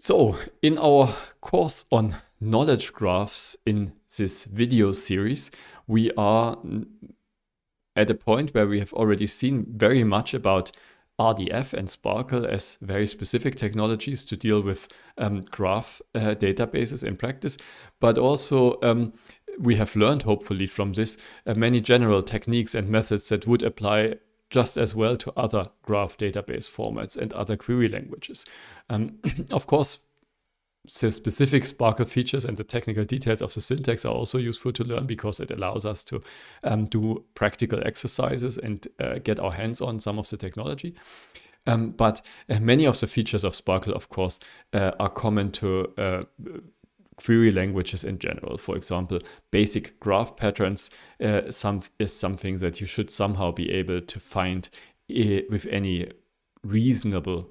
So, in our course on knowledge graphs in this video series, we are at a point where we have already seen very much about RDF and Sparkle as very specific technologies to deal with um, graph uh, databases in practice, but also um, we have learned hopefully from this uh, many general techniques and methods that would apply just as well to other graph database formats and other query languages. Um, of course, the specific Sparkle features and the technical details of the syntax are also useful to learn because it allows us to um, do practical exercises and uh, get our hands on some of the technology. Um, but uh, many of the features of Sparkle, of course, uh, are common to uh, query languages in general. For example, basic graph patterns uh, some, is something that you should somehow be able to find eh, with any reasonable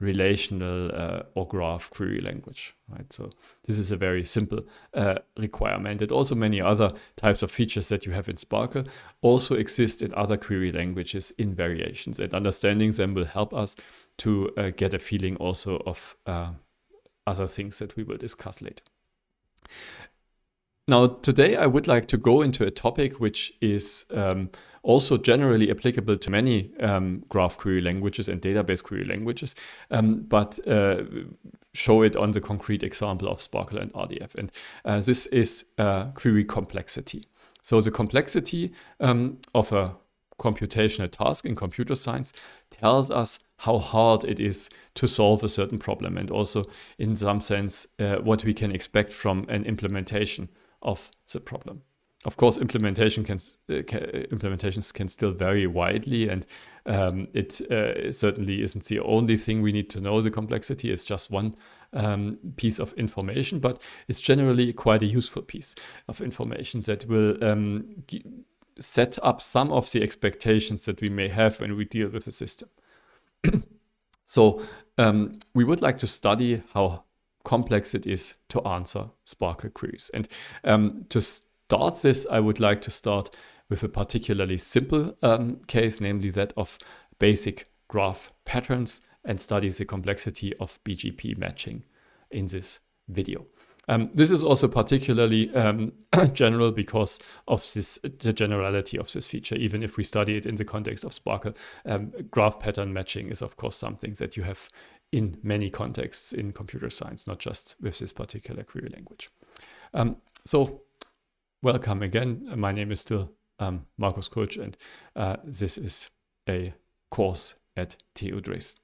relational uh, or graph query language, right? So this is a very simple uh, requirement. And also many other types of features that you have in Sparkle also exist in other query languages in variations and understanding them will help us to uh, get a feeling also of uh, other things that we will discuss later. Now, today I would like to go into a topic which is um, also generally applicable to many um, graph query languages and database query languages, um, but uh, show it on the concrete example of Sparkle and RDF. And uh, this is uh, query complexity. So the complexity um, of a computational task in computer science tells us how hard it is to solve a certain problem and also in some sense uh, what we can expect from an implementation of the problem of course implementation can, uh, can uh, implementations can still vary widely and um, it uh, certainly isn't the only thing we need to know the complexity is just one um, piece of information but it's generally quite a useful piece of information that will um, set up some of the expectations that we may have when we deal with a system so um, we would like to study how complex it is to answer Sparkle queries. And um, to start this, I would like to start with a particularly simple um, case, namely that of basic graph patterns and study the complexity of BGP matching in this video. Um, this is also particularly um, general because of this the generality of this feature, even if we study it in the context of Sparkle. Um, graph pattern matching is, of course, something that you have in many contexts in computer science, not just with this particular query language. Um, so welcome again. My name is still um, Markus Kutsch, and uh, this is a course at TU Dresden.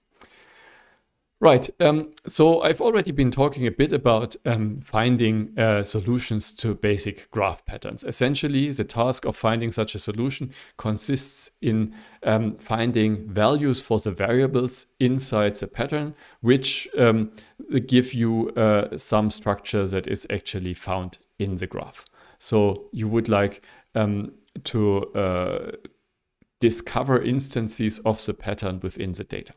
Right, um, so I've already been talking a bit about um, finding uh, solutions to basic graph patterns. Essentially, the task of finding such a solution consists in um, finding values for the variables inside the pattern, which um, give you uh, some structure that is actually found in the graph. So you would like um, to uh, discover instances of the pattern within the data.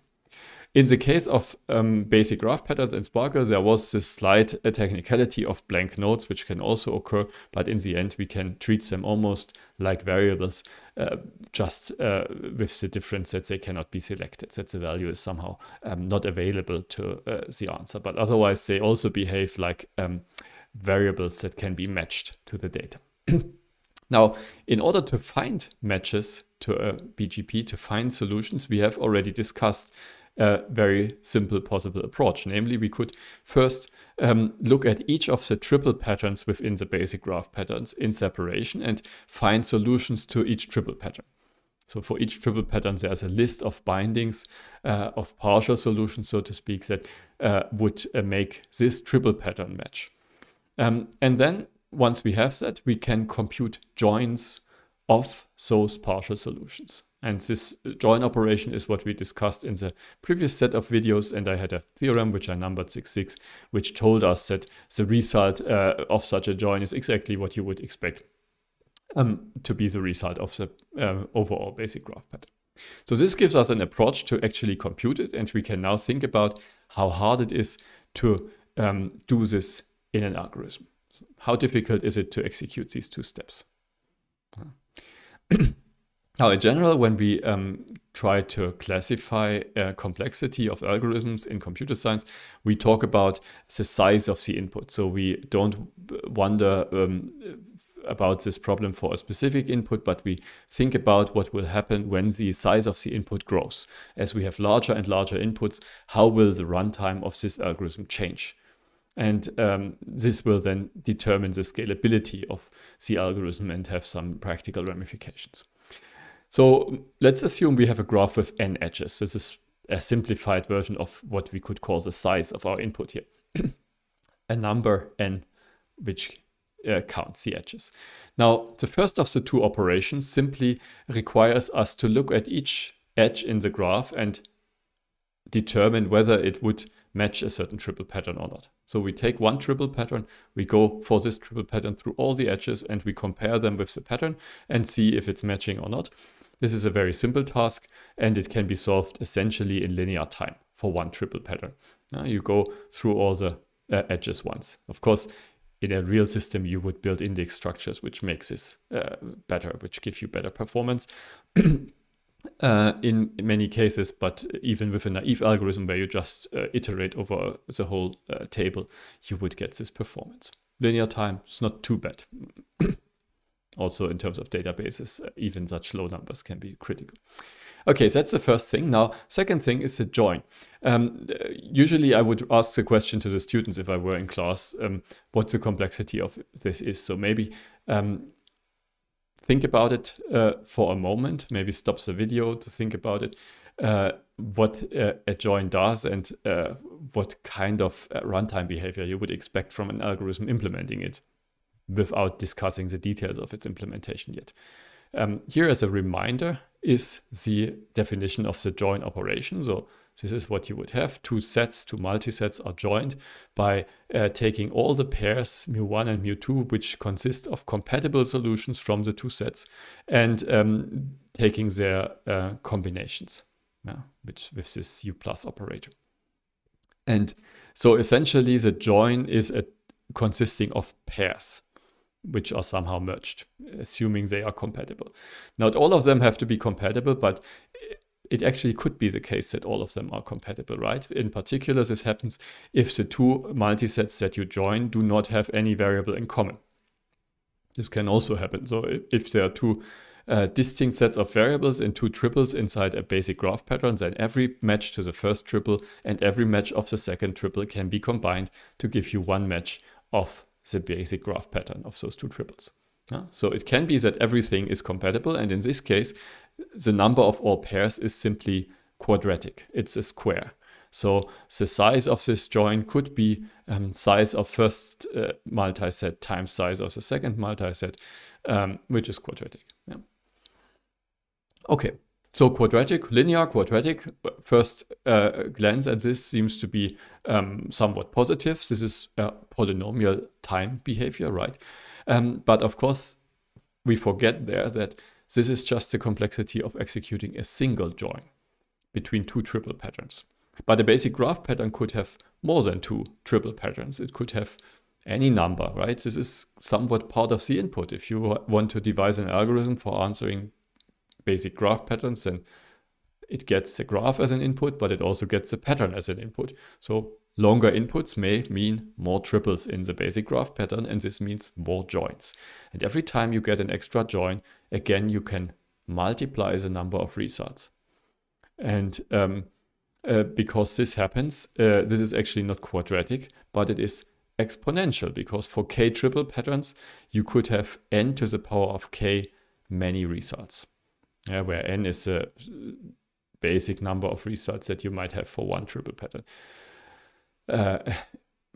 In the case of um, basic graph patterns in Sparkle, there was this slight uh, technicality of blank nodes, which can also occur, but in the end, we can treat them almost like variables, uh, just uh, with the difference that they cannot be selected, that the value is somehow um, not available to uh, the answer. But otherwise, they also behave like um, variables that can be matched to the data. Now, in order to find matches to a BGP, to find solutions, we have already discussed a very simple possible approach. Namely, we could first um, look at each of the triple patterns within the basic graph patterns in separation and find solutions to each triple pattern. So for each triple pattern, there's a list of bindings uh, of partial solutions, so to speak, that uh, would uh, make this triple pattern match. Um, and then once we have that, we can compute joins of those partial solutions. And this join operation is what we discussed in the previous set of videos. And I had a theorem, which I numbered 66, which told us that the result uh, of such a join is exactly what you would expect um, to be the result of the uh, overall basic graph pattern. So this gives us an approach to actually compute it. And we can now think about how hard it is to um, do this in an algorithm. So how difficult is it to execute these two steps? Now, in general, when we um, try to classify uh, complexity of algorithms in computer science, we talk about the size of the input. So we don't wonder um, about this problem for a specific input, but we think about what will happen when the size of the input grows. As we have larger and larger inputs, how will the runtime of this algorithm change? And um, this will then determine the scalability of the algorithm and have some practical ramifications. So let's assume we have a graph with n edges. This is a simplified version of what we could call the size of our input here. a number n which uh, counts the edges. Now, the first of the two operations simply requires us to look at each edge in the graph and determine whether it would match a certain triple pattern or not. So we take one triple pattern, we go for this triple pattern through all the edges and we compare them with the pattern and see if it's matching or not. This is a very simple task and it can be solved essentially in linear time for one triple pattern. Now you go through all the uh, edges once. Of course, in a real system, you would build index structures, which makes this uh, better, which give you better performance. Uh, in many cases, but even with a naive algorithm where you just uh, iterate over the whole uh, table, you would get this performance. Linear time, it's not too bad. also in terms of databases, uh, even such low numbers can be critical. Okay, so that's the first thing. Now, second thing is the join. Um, uh, usually I would ask the question to the students if I were in class, um, what the complexity of this is. So maybe um, think about it uh, for a moment, maybe stop the video to think about it, uh, what uh, a join does and uh, what kind of runtime behavior you would expect from an algorithm implementing it without discussing the details of its implementation yet. Um, here as a reminder is the definition of the join operation. So this is what you would have. Two sets, two multisets are joined by uh, taking all the pairs mu1 and mu2, which consist of compatible solutions from the two sets, and um, taking their uh, combinations, yeah, which with this u plus operator. And so essentially the join is a, consisting of pairs which are somehow merged, assuming they are compatible. Not all of them have to be compatible, but it actually could be the case that all of them are compatible, right? In particular, this happens if the two multisets that you join do not have any variable in common. This can also happen. So if there are two uh, distinct sets of variables and two triples inside a basic graph pattern, then every match to the first triple and every match of the second triple can be combined to give you one match of the basic graph pattern of those two triples. Yeah? So it can be that everything is compatible. And in this case, the number of all pairs is simply quadratic. It's a square. So the size of this join could be um, size of first uh, multiset times size of the second multiset, um, which is quadratic. Yeah. Okay, so quadratic, linear, quadratic, first uh, glance at this seems to be um, somewhat positive. This is a uh, polynomial time behavior, right? Um, but of course, we forget there that this is just the complexity of executing a single join between two triple patterns. But a basic graph pattern could have more than two triple patterns. It could have any number, right? This is somewhat part of the input. If you want to devise an algorithm for answering basic graph patterns, then it gets the graph as an input, but it also gets the pattern as an input. So longer inputs may mean more triples in the basic graph pattern, and this means more joins. And every time you get an extra join, again, you can multiply the number of results. And um, uh, because this happens, uh, this is actually not quadratic, but it is exponential because for k triple patterns, you could have n to the power of k many results yeah, where n is the basic number of results that you might have for one triple pattern, uh,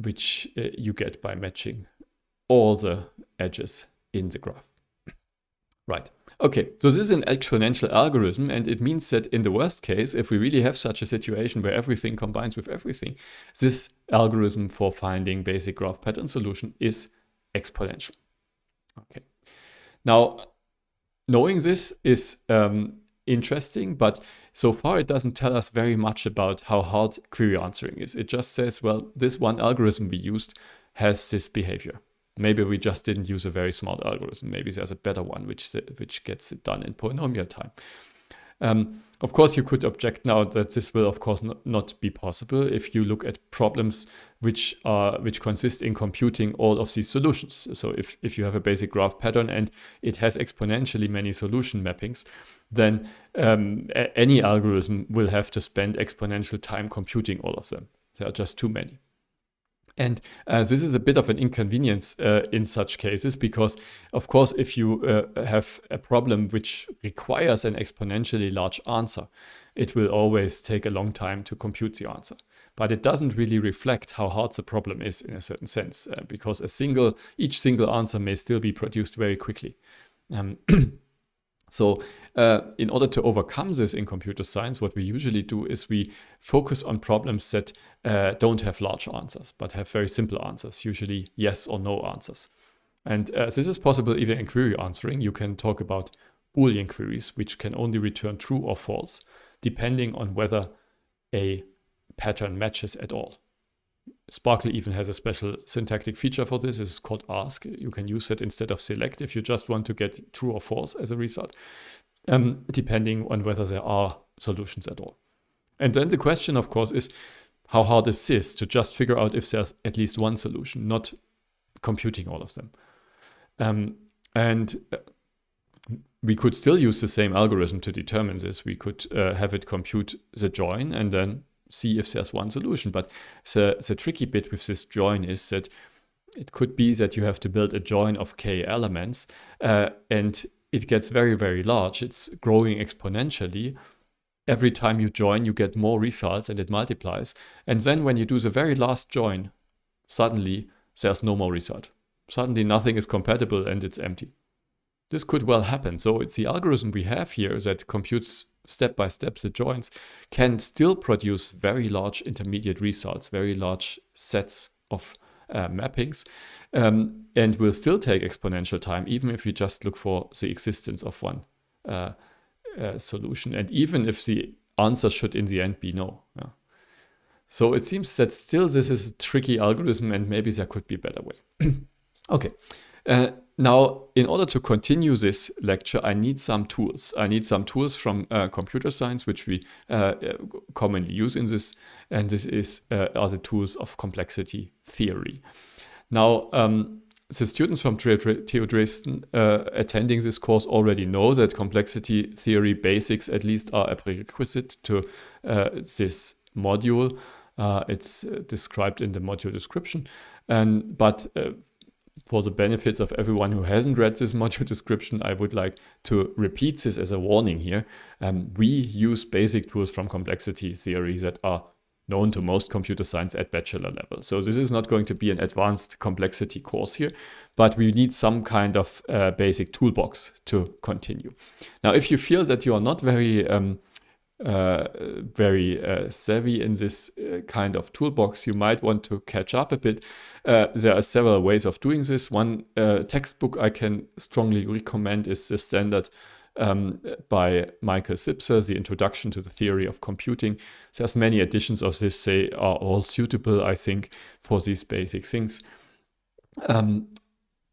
which uh, you get by matching all the edges in the graph. Right. Okay, so this is an exponential algorithm, and it means that in the worst case, if we really have such a situation where everything combines with everything, this algorithm for finding basic graph pattern solution is exponential. Okay. Now, knowing this is um, interesting, but so far it doesn't tell us very much about how hard query answering is. It just says, well, this one algorithm we used has this behavior. Maybe we just didn't use a very smart algorithm. Maybe there's a better one which, which gets it done in polynomial time. Um, of course, you could object now that this will, of course, not be possible if you look at problems which are which consist in computing all of these solutions. So if, if you have a basic graph pattern and it has exponentially many solution mappings, then um, any algorithm will have to spend exponential time computing all of them. There are just too many. And uh, this is a bit of an inconvenience uh, in such cases because, of course, if you uh, have a problem which requires an exponentially large answer, it will always take a long time to compute the answer. But it doesn't really reflect how hard the problem is in a certain sense uh, because a single, each single answer may still be produced very quickly. Um, So uh, in order to overcome this in computer science, what we usually do is we focus on problems that uh, don't have large answers, but have very simple answers, usually yes or no answers. And uh, this is possible even in query answering. You can talk about Boolean queries, which can only return true or false, depending on whether a pattern matches at all. Sparkle even has a special syntactic feature for this. It's called ask. You can use it instead of select if you just want to get true or false as a result, um, depending on whether there are solutions at all. And then the question, of course, is how hard is this to just figure out if there's at least one solution, not computing all of them. Um, and uh, we could still use the same algorithm to determine this. We could uh, have it compute the join and then see if there's one solution. But the, the tricky bit with this join is that it could be that you have to build a join of k elements uh, and it gets very, very large. It's growing exponentially. Every time you join, you get more results and it multiplies. And then when you do the very last join, suddenly there's no more result. Suddenly nothing is compatible and it's empty. This could well happen. So it's the algorithm we have here that computes step-by-step the joins can still produce very large intermediate results, very large sets of uh, mappings um, and will still take exponential time even if you just look for the existence of one uh, uh, solution and even if the answer should in the end be no. Yeah. So it seems that still this is a tricky algorithm and maybe there could be a better way. okay. Uh, now, in order to continue this lecture, I need some tools. I need some tools from uh, computer science, which we uh, commonly use in this, and this is uh, are the tools of complexity theory. Now, um, the students from Theo Dresden uh, attending this course already know that complexity theory basics at least are a prerequisite to uh, this module. Uh, it's uh, described in the module description. And but uh, for the benefits of everyone who hasn't read this module description, I would like to repeat this as a warning here. Um, we use basic tools from complexity theory that are known to most computer science at bachelor level. So this is not going to be an advanced complexity course here, but we need some kind of uh, basic toolbox to continue. Now, if you feel that you are not very um, uh, very uh, savvy in this uh, kind of toolbox, you might want to catch up a bit. Uh, there are several ways of doing this. One uh, textbook I can strongly recommend is the standard um, by Michael Sipser, The Introduction to the Theory of Computing. There's many editions of this, they are all suitable, I think, for these basic things. Um,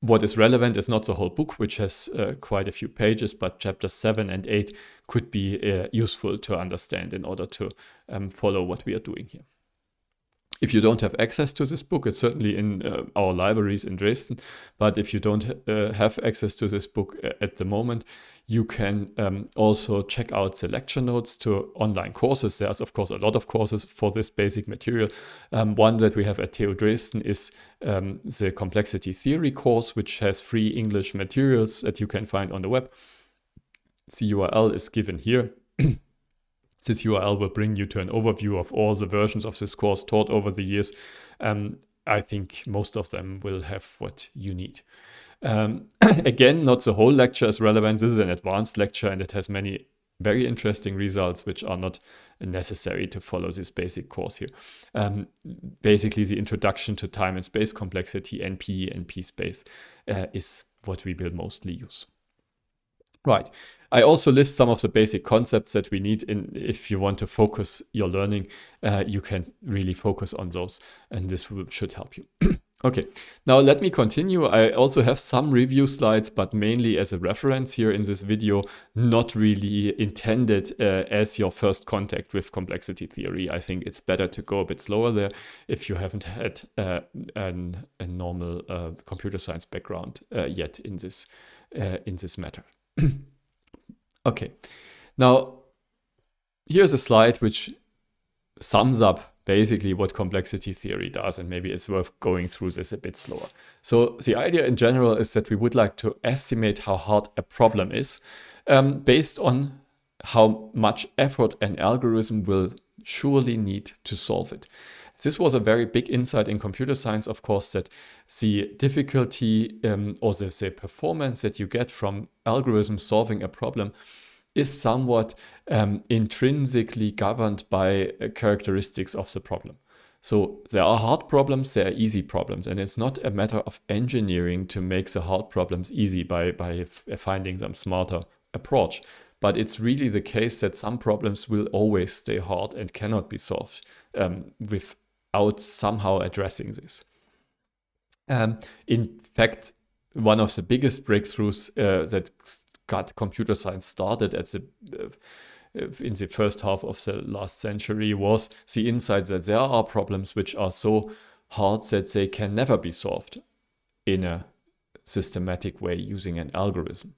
what is relevant is not the whole book, which has uh, quite a few pages, but chapters 7 and 8 could be uh, useful to understand in order to um, follow what we are doing here if you don't have access to this book, it's certainly in uh, our libraries in Dresden, but if you don't uh, have access to this book uh, at the moment, you can um, also check out the lecture notes to online courses. There's, of course, a lot of courses for this basic material. Um, one that we have at TU Dresden is um, the Complexity Theory course, which has free English materials that you can find on the web. The URL is given here. This URL will bring you to an overview of all the versions of this course taught over the years. Um, I think most of them will have what you need. Um, again, not the whole lecture is relevant. This is an advanced lecture and it has many very interesting results which are not necessary to follow this basic course here. Um, basically, the introduction to time and space complexity, NP, P space, uh, is what we will mostly use. Right. I also list some of the basic concepts that we need in if you want to focus your learning, uh, you can really focus on those and this should help you. okay, now let me continue. I also have some review slides, but mainly as a reference here in this video, not really intended uh, as your first contact with complexity theory. I think it's better to go a bit slower there if you haven't had uh, an, a normal uh, computer science background uh, yet in this, uh, in this matter. okay, now here's a slide which sums up basically what complexity theory does, and maybe it's worth going through this a bit slower. So the idea in general is that we would like to estimate how hard a problem is um, based on how much effort an algorithm will surely need to solve it. This was a very big insight in computer science, of course, that the difficulty um, or the, the performance that you get from algorithms solving a problem is somewhat um, intrinsically governed by uh, characteristics of the problem. So there are hard problems, there are easy problems, and it's not a matter of engineering to make the hard problems easy by, by uh, finding some smarter approach. But it's really the case that some problems will always stay hard and cannot be solved um, with out somehow addressing this. Um, in fact, one of the biggest breakthroughs uh, that got computer science started at the uh, uh, in the first half of the last century was the insight that there are problems which are so hard that they can never be solved in a systematic way using an algorithm.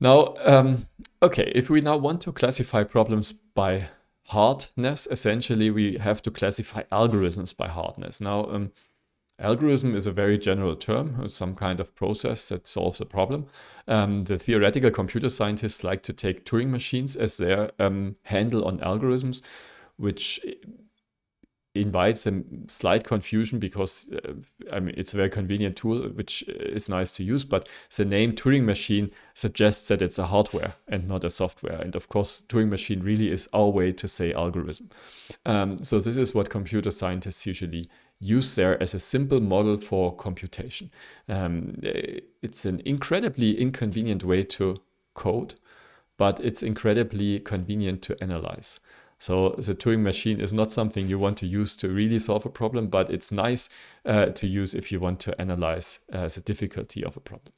Now, um, okay, if we now want to classify problems by hardness, essentially we have to classify algorithms by hardness. Now, um, algorithm is a very general term, uh, some kind of process that solves a problem. Um, the theoretical computer scientists like to take Turing machines as their um, handle on algorithms, which invites a slight confusion because uh, I mean it's a very convenient tool which is nice to use but the name Turing machine suggests that it's a hardware and not a software and of course Turing machine really is our way to say algorithm um, so this is what computer scientists usually use there as a simple model for computation um, it's an incredibly inconvenient way to code but it's incredibly convenient to analyze so the Turing machine is not something you want to use to really solve a problem, but it's nice uh, to use if you want to analyze uh, the difficulty of a problem.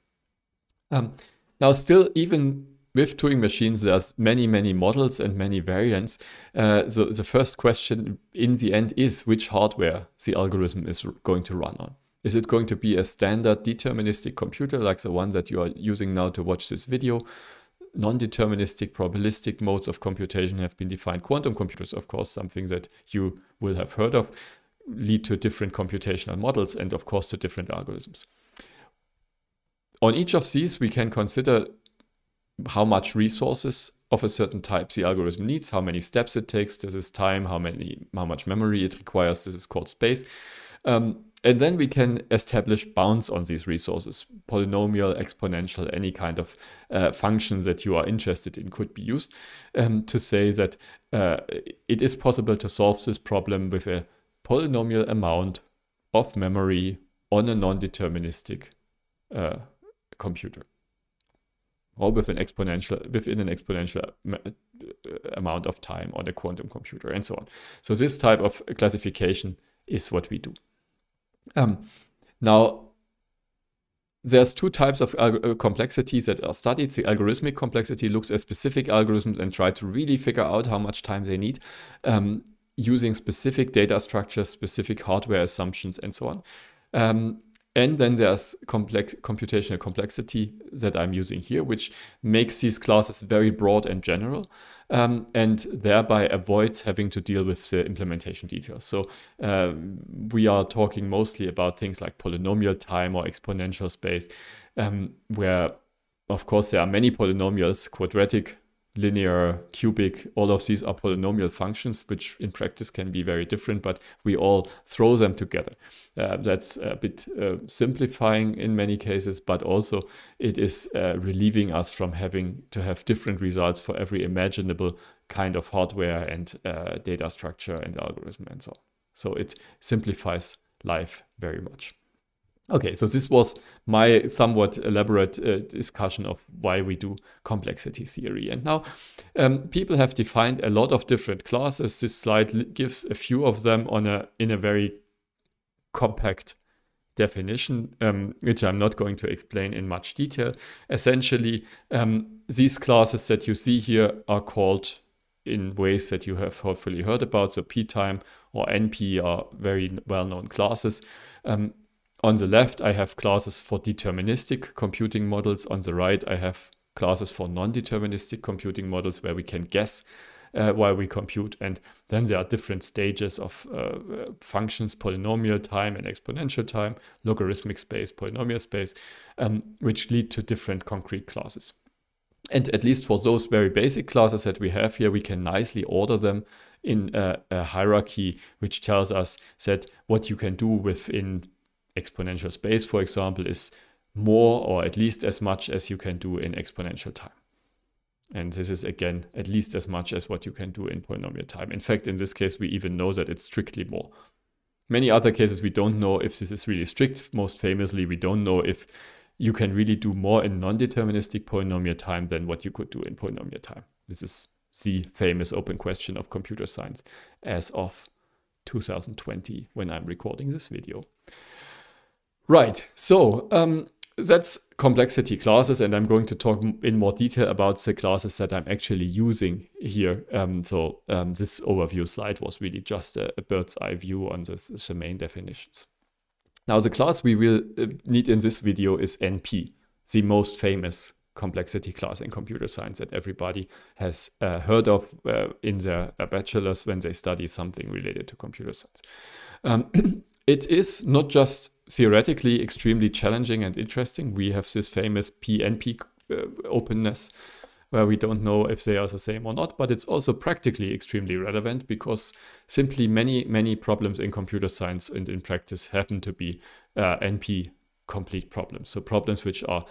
Um, now, still, even with Turing machines, there's many, many models and many variants. Uh, so the first question in the end is which hardware the algorithm is going to run on. Is it going to be a standard deterministic computer like the one that you are using now to watch this video? non-deterministic probabilistic modes of computation have been defined. Quantum computers, of course, something that you will have heard of, lead to different computational models and of course to different algorithms. On each of these, we can consider how much resources of a certain type the algorithm needs, how many steps it takes, this is time, how many, how much memory it requires, this is called space. Um, and then we can establish bounds on these resources. Polynomial, exponential, any kind of uh, functions that you are interested in could be used um, to say that uh, it is possible to solve this problem with a polynomial amount of memory on a non-deterministic uh, computer or with an exponential within an exponential uh, uh, amount of time on a quantum computer and so on. So this type of classification is what we do. Um, now, there's two types of uh, complexities that are studied. The algorithmic complexity looks at specific algorithms and try to really figure out how much time they need um, using specific data structures, specific hardware assumptions, and so on. Um, and then there's complex computational complexity that I'm using here, which makes these classes very broad and general, um, and thereby avoids having to deal with the implementation details. So uh, we are talking mostly about things like polynomial time or exponential space, um, where of course there are many polynomials, quadratic linear, cubic, all of these are polynomial functions, which in practice can be very different, but we all throw them together. Uh, that's a bit uh, simplifying in many cases, but also it is uh, relieving us from having to have different results for every imaginable kind of hardware and uh, data structure and algorithm and so on. So it simplifies life very much. Okay, so this was my somewhat elaborate uh, discussion of why we do complexity theory. And now um, people have defined a lot of different classes. This slide gives a few of them on a in a very compact definition, um, which I'm not going to explain in much detail. Essentially, um, these classes that you see here are called in ways that you have hopefully heard about. So P time or NP are very well-known classes. Um, on the left, I have classes for deterministic computing models. On the right, I have classes for non-deterministic computing models where we can guess uh, while we compute. And then there are different stages of uh, uh, functions, polynomial time and exponential time, logarithmic space, polynomial space, um, which lead to different concrete classes. And at least for those very basic classes that we have here, we can nicely order them in a, a hierarchy, which tells us that what you can do within exponential space, for example, is more or at least as much as you can do in exponential time. And this is again at least as much as what you can do in polynomial time. In fact, in this case, we even know that it's strictly more. Many other cases, we don't know if this is really strict. Most famously, we don't know if you can really do more in non-deterministic polynomial time than what you could do in polynomial time. This is the famous open question of computer science as of 2020 when I'm recording this video. Right, so um, that's complexity classes and I'm going to talk in more detail about the classes that I'm actually using here. Um, so um, this overview slide was really just a, a bird's eye view on the, the, main definitions. Now the class we will uh, need in this video is NP, the most famous complexity class in computer science that everybody has uh, heard of uh, in their uh, bachelor's when they study something related to computer science. Um, it is not just theoretically extremely challenging and interesting. We have this famous PNP uh, openness where we don't know if they are the same or not, but it's also practically extremely relevant because simply many, many problems in computer science and in practice happen to be uh, NP complete problems. So problems which are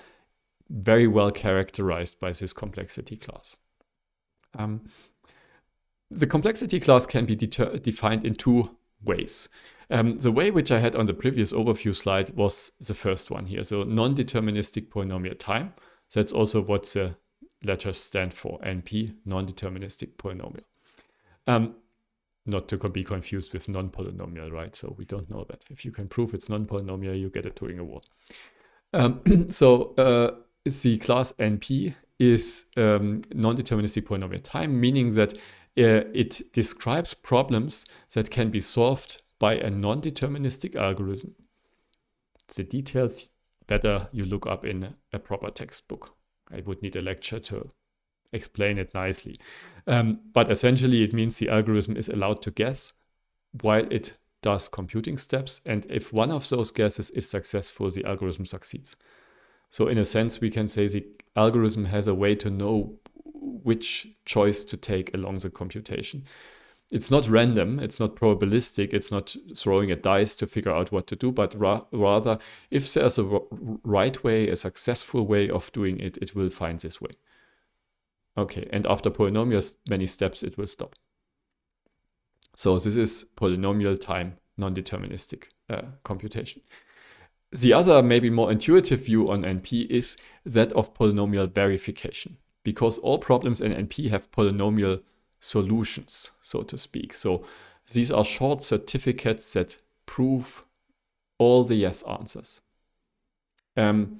very well characterized by this complexity class. Um, the complexity class can be defined in two ways. Um, the way which I had on the previous overview slide was the first one here. So non-deterministic polynomial time. That's also what the letters stand for, NP, non-deterministic polynomial. Um, not to be confused with non-polynomial, right? So we don't know that. If you can prove it's non-polynomial, you get a Turing award. Um, so uh, the class NP is um, non-deterministic point time, meaning that uh, it describes problems that can be solved by a non-deterministic algorithm. The details better you look up in a proper textbook. I would need a lecture to explain it nicely. Um, but essentially it means the algorithm is allowed to guess while it does computing steps. And if one of those guesses is successful, the algorithm succeeds. So in a sense, we can say the algorithm has a way to know which choice to take along the computation. It's not random, it's not probabilistic, it's not throwing a dice to figure out what to do, but ra rather, if there's a right way, a successful way of doing it, it will find this way. Okay, and after polynomials, many steps, it will stop. So this is polynomial time non-deterministic uh, computation. The other, maybe more intuitive view on NP is that of polynomial verification, because all problems in NP have polynomial solutions, so to speak. So these are short certificates that prove all the yes answers. Um,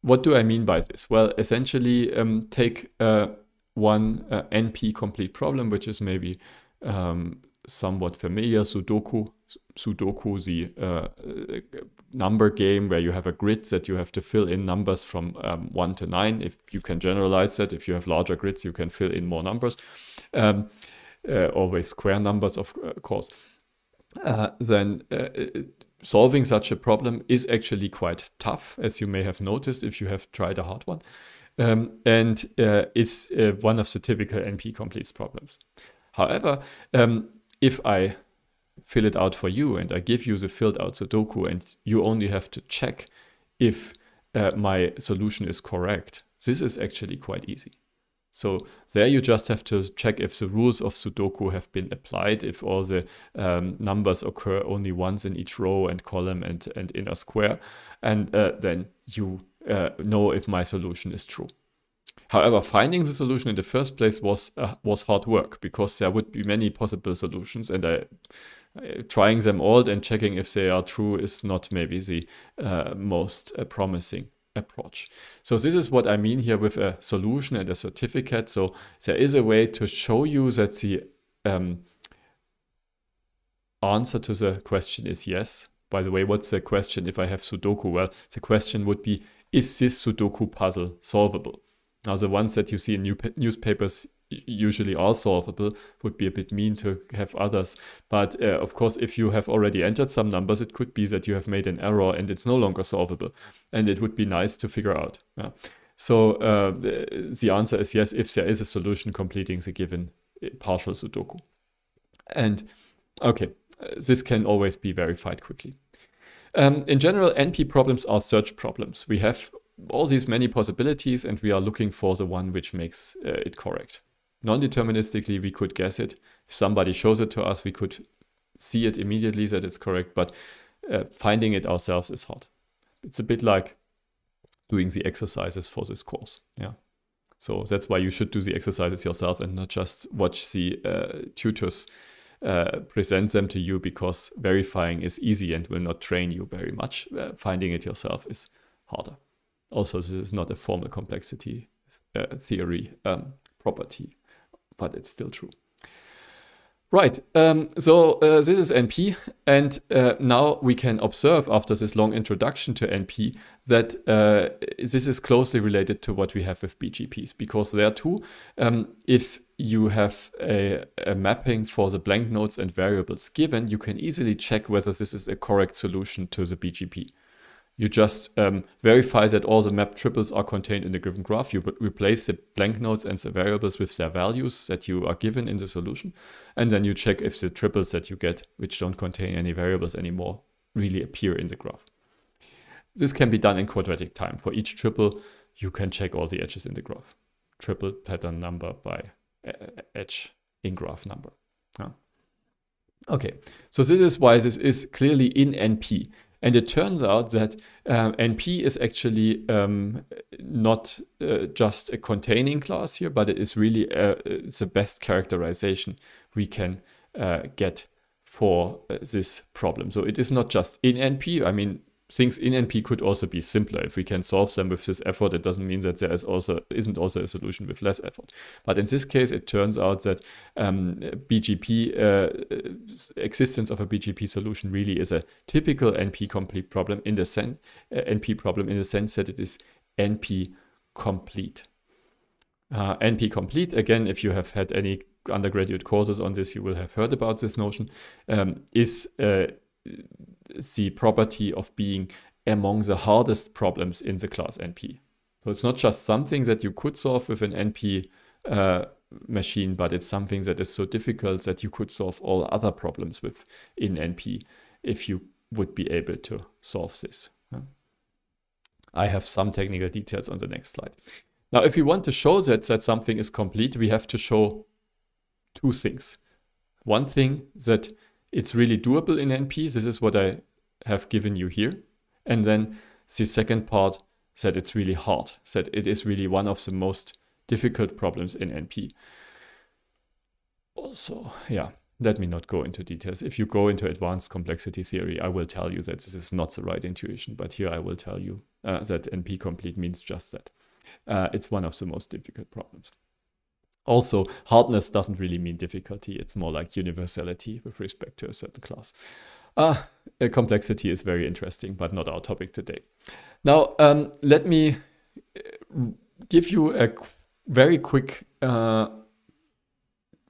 what do I mean by this? Well, essentially um, take uh, one uh, NP complete problem, which is maybe um, somewhat familiar, Sudoku. Sudoku is the uh, uh, number game where you have a grid that you have to fill in numbers from um, 1 to 9. If you can generalize that, if you have larger grids, you can fill in more numbers. Um, uh, always square numbers, of uh, course. Uh, then uh, solving such a problem is actually quite tough, as you may have noticed if you have tried a hard one. Um, and it's one of the typical NP-complete problems. However, um, if I fill it out for you and I give you the filled out Sudoku and you only have to check if uh, my solution is correct, this is actually quite easy. So there you just have to check if the rules of Sudoku have been applied, if all the um, numbers occur only once in each row and column and, and inner square, and uh, then you uh, know if my solution is true. However, finding the solution in the first place was uh, was hard work because there would be many possible solutions, and I, uh, trying them all and checking if they are true is not maybe the uh, most uh, promising approach. So this is what I mean here with a solution and a certificate. So there is a way to show you that the um, answer to the question is yes. By the way, what's the question if I have Sudoku? Well, the question would be, is this Sudoku puzzle solvable? Now, the ones that you see in new newspapers usually are solvable would be a bit mean to have others but uh, of course if you have already entered some numbers it could be that you have made an error and it's no longer solvable and it would be nice to figure out yeah. so uh, the answer is yes if there is a solution completing the given uh, partial sudoku and okay this can always be verified quickly um, in general, NP problems are search problems. We have all these many possibilities and we are looking for the one which makes uh, it correct. Non-deterministically, we could guess it. If somebody shows it to us, we could see it immediately that it's correct, but uh, finding it ourselves is hard. It's a bit like doing the exercises for this course. Yeah. So that's why you should do the exercises yourself and not just watch the uh, tutors uh, present them to you because verifying is easy and will not train you very much. Uh, finding it yourself is harder. Also, this is not a formal complexity uh, theory um, property, but it's still true. Right, um, so uh, this is NP, and uh, now we can observe after this long introduction to NP that uh, this is closely related to what we have with BGPs, because there too, um, if you have a, a, mapping for the blank nodes and variables given, you can easily check whether this is a correct solution to the BGP you just um, verify that all the map triples are contained in the given graph. You replace the blank nodes and the variables with their values that you are given in the solution. And then you check if the triples that you get, which don't contain any variables anymore, really appear in the graph. This can be done in quadratic time. For each triple, you can check all the edges in the graph. Triple pattern number by edge in graph number. Ah. Okay, so this is why this is clearly in NP. And it turns out that uh, um, NP is actually um, not uh, just a containing class here, but it is really uh, the best characterization we can uh, get for uh, this problem. So it is not just in NP. I mean, things in NP could also be simpler. If we can solve them with this effort, it doesn't mean that there is also isn't also a solution with less effort. But in this case, it turns out that um, BGP uh, existence of a BGP solution really is a typical NP complete problem in the sense uh, NP problem in the sense that it is NP complete. Uh, NP complete again, if you have had any undergraduate courses on this, you will have heard about this notion. Um, is uh, the property of being among the hardest problems in the class NP. So it's not just something that you could solve with an NP uh, machine, but it's something that is so difficult that you could solve all other problems with in NP if you would be able to solve this. I have some technical details on the next slide. Now, if we want to show that, that something is complete, we have to show two things. One thing that it's really doable in NP. This is what I have given you here. And then the second part that it's really hard, that it is really one of the most difficult problems in NP. Also, yeah, let me not go into details. If you go into advanced complexity theory, I will tell you that this is not the right intuition, but here I will tell you uh, that NP complete means just that. Uh, it's one of the most difficult problems. Also, hardness doesn't really mean difficulty. It's more like universality with respect to a certain class. Ah, uh, complexity is very interesting, but not our topic today. Now, um, let me uh, give you a qu very quick uh,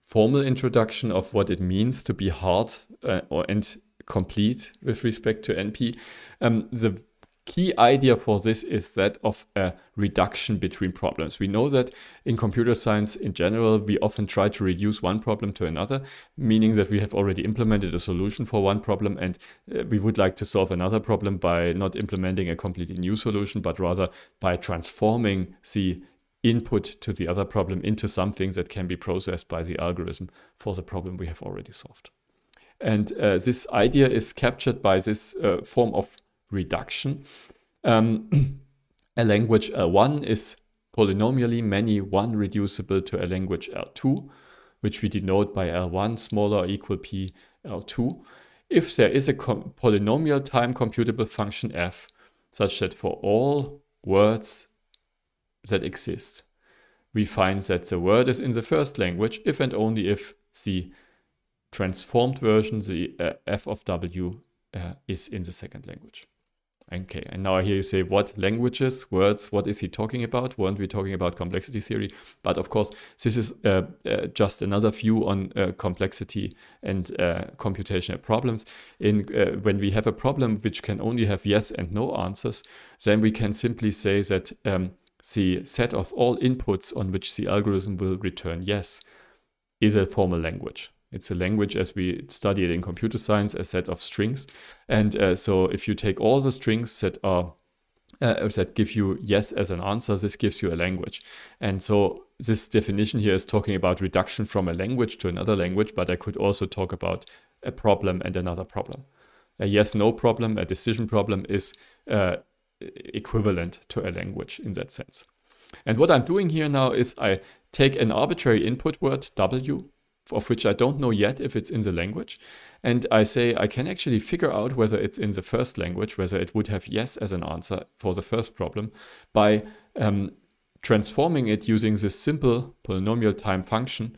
formal introduction of what it means to be hard uh, or and complete with respect to NP. Um, the key idea for this is that of a reduction between problems. We know that in computer science in general, we often try to reduce one problem to another, meaning that we have already implemented a solution for one problem and uh, we would like to solve another problem by not implementing a completely new solution, but rather by transforming the input to the other problem into something that can be processed by the algorithm for the problem we have already solved. And uh, this idea is captured by this uh, form of reduction. Um, a language L1 is polynomially many 1 reducible to a language L2, which we denote by L1 smaller or equal p L2. If there is a polynomial time computable function f, such that for all words that exist, we find that the word is in the first language if and only if the transformed version, the uh, f of w, uh, is in the second language. Okay, and now I hear you say what languages, words, what is he talking about? Weren't we talking about complexity theory? But of course, this is uh, uh, just another view on uh, complexity and uh, computational problems. In uh, When we have a problem which can only have yes and no answers, then we can simply say that um, the set of all inputs on which the algorithm will return yes is a formal language. It's a language as we study it in computer science, a set of strings. And uh, so if you take all the strings that are uh, that give you yes as an answer, this gives you a language. And so this definition here is talking about reduction from a language to another language, but I could also talk about a problem and another problem. A yes no problem, a decision problem is uh, equivalent to a language in that sense. And what I'm doing here now is I take an arbitrary input word, W, of which I don't know yet if it's in the language. And I say I can actually figure out whether it's in the first language, whether it would have yes as an answer for the first problem by um, transforming it using this simple polynomial time function.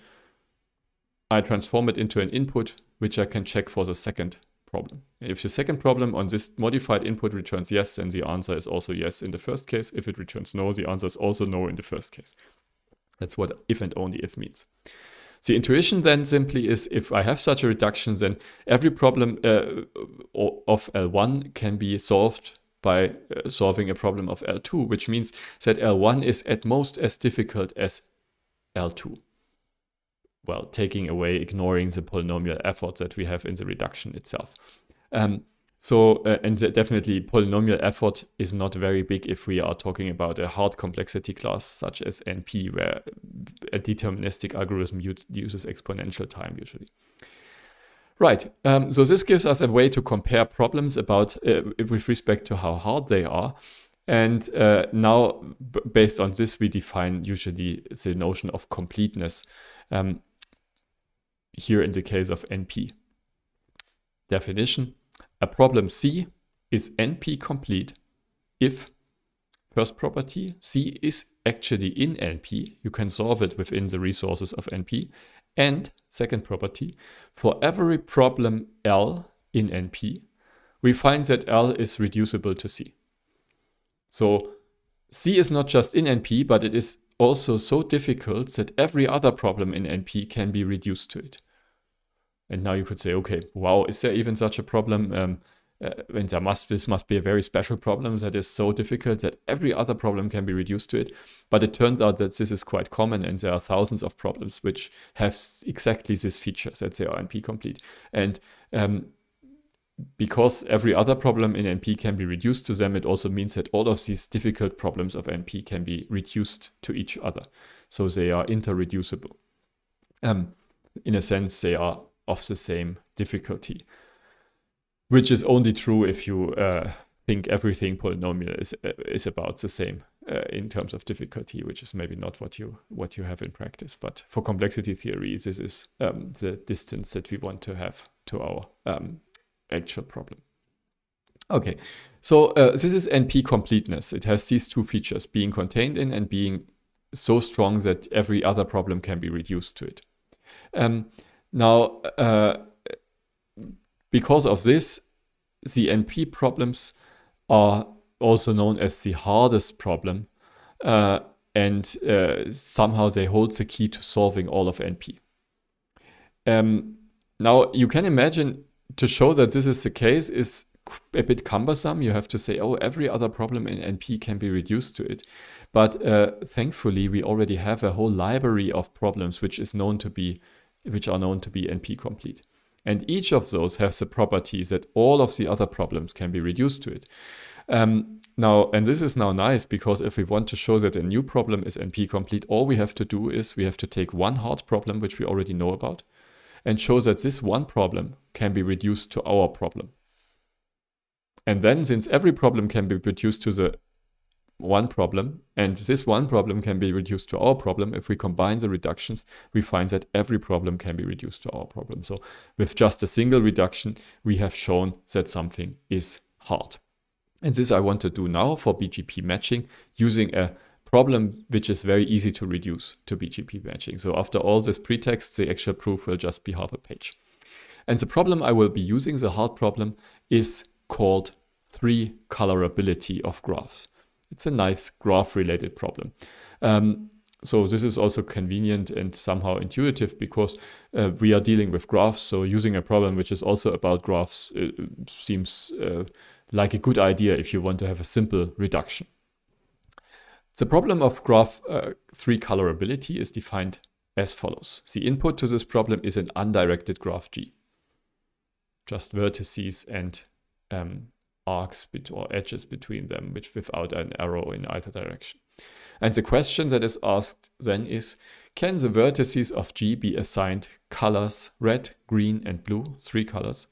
I transform it into an input, which I can check for the second problem. If the second problem on this modified input returns yes, then the answer is also yes in the first case. If it returns no, the answer is also no in the first case. That's what if and only if means. The intuition then simply is if I have such a reduction, then every problem uh, of L1 can be solved by uh, solving a problem of L2, which means that L1 is at most as difficult as L2. Well, taking away, ignoring the polynomial effort that we have in the reduction itself. Um, so, uh, and definitely polynomial effort is not very big if we are talking about a hard complexity class such as NP, where a deterministic algorithm uses exponential time usually. Right, um, so this gives us a way to compare problems about uh, with respect to how hard they are. And uh, now, based on this, we define usually the notion of completeness um, here in the case of NP. Definition a problem C is NP complete if first property C is actually in NP. You can solve it within the resources of NP. And second property, for every problem L in NP, we find that L is reducible to C. So C is not just in NP, but it is also so difficult that every other problem in NP can be reduced to it. And now you could say, okay, wow, is there even such a problem? Um, uh, and there must this must be a very special problem that is so difficult that every other problem can be reduced to it. But it turns out that this is quite common, and there are thousands of problems which have exactly this feature that they are NP complete. And um, because every other problem in NP can be reduced to them, it also means that all of these difficult problems of NP can be reduced to each other. So they are interreducible. Um, in a sense, they are of the same difficulty, which is only true if you uh, think everything polynomial is uh, is about the same uh, in terms of difficulty, which is maybe not what you what you have in practice. But for complexity theory, this is um, the distance that we want to have to our um, actual problem. Okay, so uh, this is NP completeness. It has these two features, being contained in and being so strong that every other problem can be reduced to it. Um, now, uh, because of this, the NP problems are also known as the hardest problem, uh, and uh, somehow they hold the key to solving all of NP. Um, now, you can imagine to show that this is the case is a bit cumbersome. You have to say, oh, every other problem in NP can be reduced to it. But uh, thankfully, we already have a whole library of problems which is known to be which are known to be NP-complete. And each of those has the property that all of the other problems can be reduced to it. Um, now, and this is now nice because if we want to show that a new problem is NP-complete, all we have to do is we have to take one hard problem, which we already know about, and show that this one problem can be reduced to our problem. And then since every problem can be reduced to the one problem. And this one problem can be reduced to our problem. If we combine the reductions, we find that every problem can be reduced to our problem. So with just a single reduction, we have shown that something is hard. And this I want to do now for BGP matching using a problem which is very easy to reduce to BGP matching. So after all this pretext, the actual proof will just be half a page. And the problem I will be using, the hard problem, is called three colorability of graphs it's a nice graph related problem. Um, so this is also convenient and somehow intuitive because uh, we are dealing with graphs. So using a problem which is also about graphs uh, seems uh, like a good idea if you want to have a simple reduction. The problem of graph uh, 3 colorability is defined as follows. The input to this problem is an undirected graph G. Just vertices and um, arcs or edges between them, which without an arrow in either direction. And the question that is asked then is, can the vertices of G be assigned colors red, green and blue, three colors,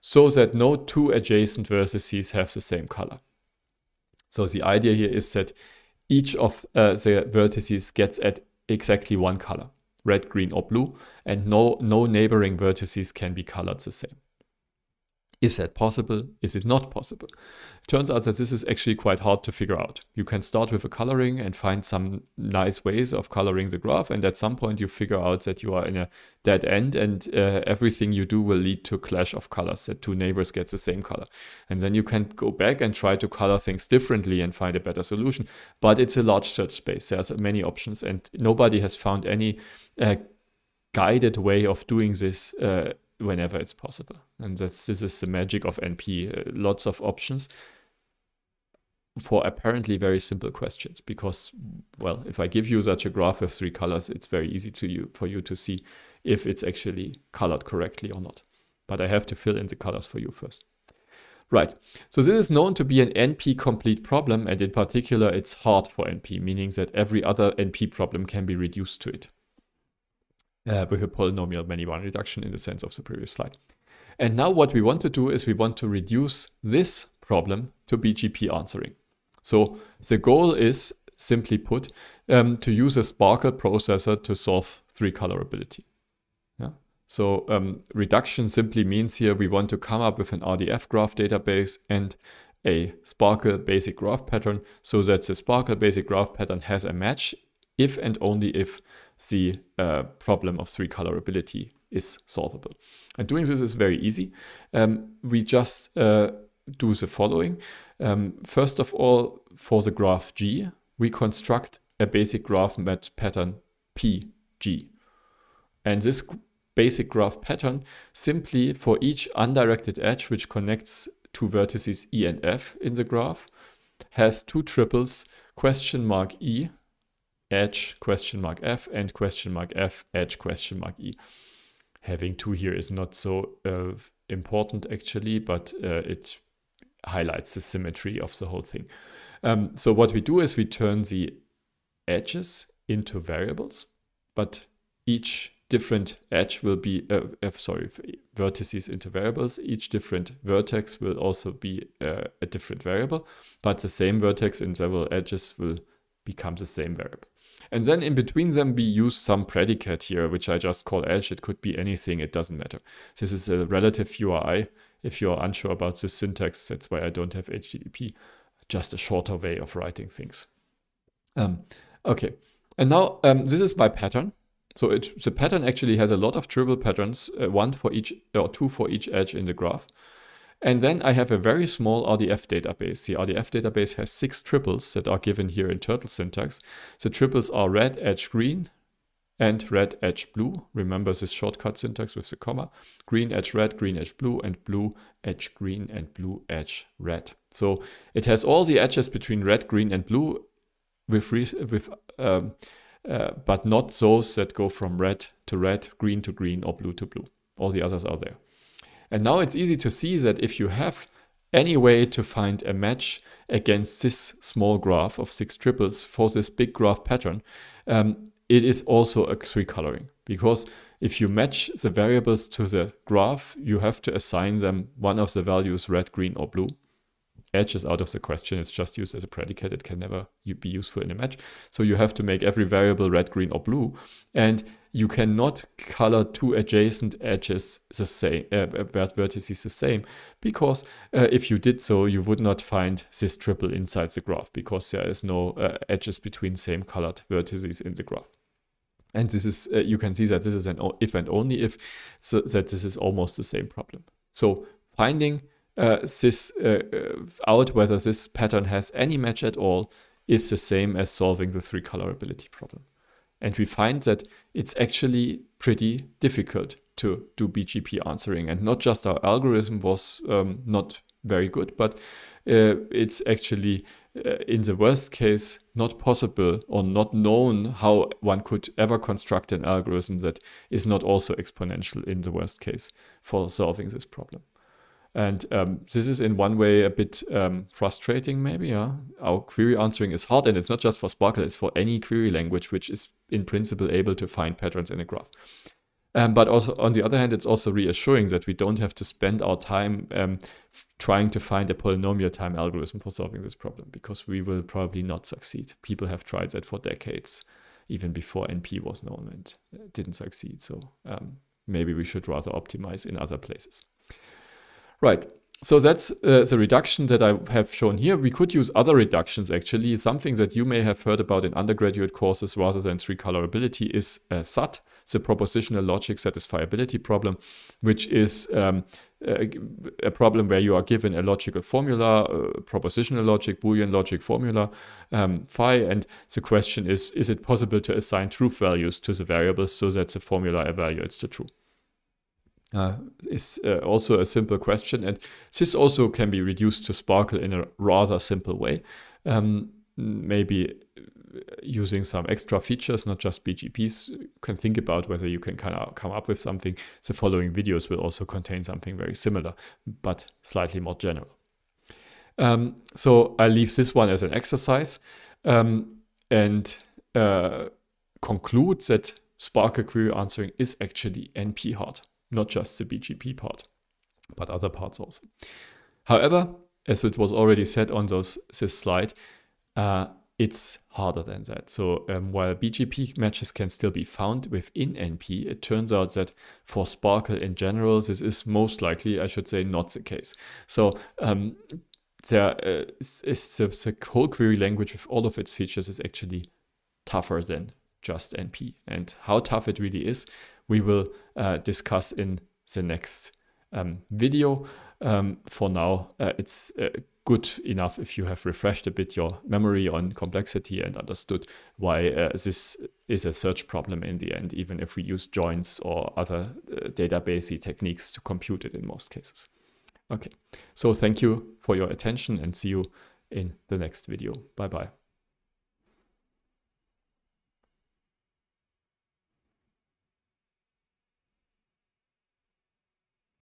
so that no two adjacent vertices have the same color? So the idea here is that each of uh, the vertices gets at exactly one color, red, green or blue, and no, no neighboring vertices can be colored the same. Is that possible? Is it not possible? It turns out that this is actually quite hard to figure out. You can start with a coloring and find some nice ways of coloring the graph. And at some point you figure out that you are in a dead end and uh, everything you do will lead to a clash of colors, that two neighbors get the same color. And then you can go back and try to color things differently and find a better solution. But it's a large search space. There's many options and nobody has found any uh, guided way of doing this uh, whenever it's possible. And that's this is the magic of NP. Uh, lots of options for apparently very simple questions because well if i give you such a graph with three colors it's very easy to you for you to see if it's actually colored correctly or not but i have to fill in the colors for you first right so this is known to be an np complete problem and in particular it's hard for np meaning that every other np problem can be reduced to it uh, with a polynomial many-one reduction in the sense of the previous slide. And now what we want to do is we want to reduce this problem to BGP answering. So the goal is, simply put, um, to use a Sparkle processor to solve three colorability. Yeah? So um, reduction simply means here we want to come up with an RDF graph database and a Sparkle basic graph pattern so that the Sparkle basic graph pattern has a match if and only if the uh, problem of three colorability is solvable. And doing this is very easy. Um, we just uh, do the following. Um, first of all, for the graph G, we construct a basic graph met pattern PG. And this basic graph pattern simply for each undirected edge which connects two vertices E and F in the graph has two triples question mark E edge question mark f and question mark f edge question mark e. Having two here is not so uh, important actually, but uh, it highlights the symmetry of the whole thing. Um, so what we do is we turn the edges into variables, but each different edge will be, uh, uh sorry, vertices into variables. Each different vertex will also be uh, a different variable, but the same vertex in several edges will become the same variable. And then in between them, we use some predicate here, which I just call edge. It could be anything, it doesn't matter. This is a relative URI. If you're unsure about this syntax, that's why I don't have HTTP, just a shorter way of writing things. Um, okay, and now um, this is my pattern. So it, the pattern actually has a lot of triple patterns, uh, one for each or two for each edge in the graph. And then I have a very small RDF database. The RDF database has six triples that are given here in turtle syntax. The triples are red, edge, green, and red, edge, blue. Remember this shortcut syntax with the comma. Green, edge, red, green, edge, blue, and blue, edge, green, and blue, edge, red. So it has all the edges between red, green, and blue with, with um, uh, but not those that go from red to red, green to green, or blue to blue. All the others are there. And now it's easy to see that if you have any way to find a match against this small graph of six triples for this big graph pattern, um, it is also a three coloring because if you match the variables to the graph, you have to assign them one of the values red, green, or blue. Edge is out of the question. It's just used as a predicate. It can never be useful in a match. So you have to make every variable red, green, or blue. And you cannot color two adjacent edges the same, uh, uh vertices the same, because uh, if you did so, you would not find this triple inside the graph because there is no uh, edges between same colored vertices in the graph. And this is, uh, you can see that this is an if and only if, so that this is almost the same problem. So finding uh, this uh, uh, out whether this pattern has any match at all is the same as solving the three colorability problem. And we find that it's actually pretty difficult to do BGP answering. And not just our algorithm was um, not very good, but uh, it's actually uh, in the worst case not possible or not known how one could ever construct an algorithm that is not also exponential in the worst case for solving this problem. And um, this is in one way a bit um, frustrating, maybe. Yeah? Our query answering is hard, and it's not just for Sparkle, it's for any query language which is in principle able to find patterns in a graph. Um, but also, on the other hand, it's also reassuring that we don't have to spend our time um, trying to find a polynomial time algorithm for solving this problem, because we will probably not succeed. People have tried that for decades, even before NP was known and uh, didn't succeed. So um, maybe we should rather optimize in other places. Right. So that's uh, the reduction that I have shown here. We could use other reductions actually. Something that you may have heard about in undergraduate courses rather than three colorability is uh, SAT, the propositional logic satisfiability problem, which is um, a, a, problem where you are given a logical formula, uh, propositional logic, Boolean logic formula, um, phi, and the question is, is it possible to assign truth values to the variables so that the formula evaluates the truth? uh, is uh, also a simple question. And this also can be reduced to Sparkle in a rather simple way. Um, maybe uh, using some extra features, not just BGPs, you can think about whether you can kind of come up with something. The following videos will also contain something very similar, but slightly more general. Um, so I leave this one as an exercise um, and uh, conclude that Sparkle query answering is actually NP hard not just the BGP part, but other parts also. However, as it was already said on those, this slide, uh, it's harder than that. So um, while BGP matches can still be found within NP, it turns out that for Sparkle in general, this is most likely, I should say, not the case. So um, there uh, is the, the whole query language with all of its features is actually tougher than just NP. And how tough it really is we will uh, discuss in the next um, video. Um, for now, uh, it's uh, good enough if you have refreshed a bit your memory on complexity and understood why uh, this is a search problem in the end, even if we use joins or other uh, database techniques to compute it in most cases. Okay, so thank you for your attention and see you in the next video. Bye-bye.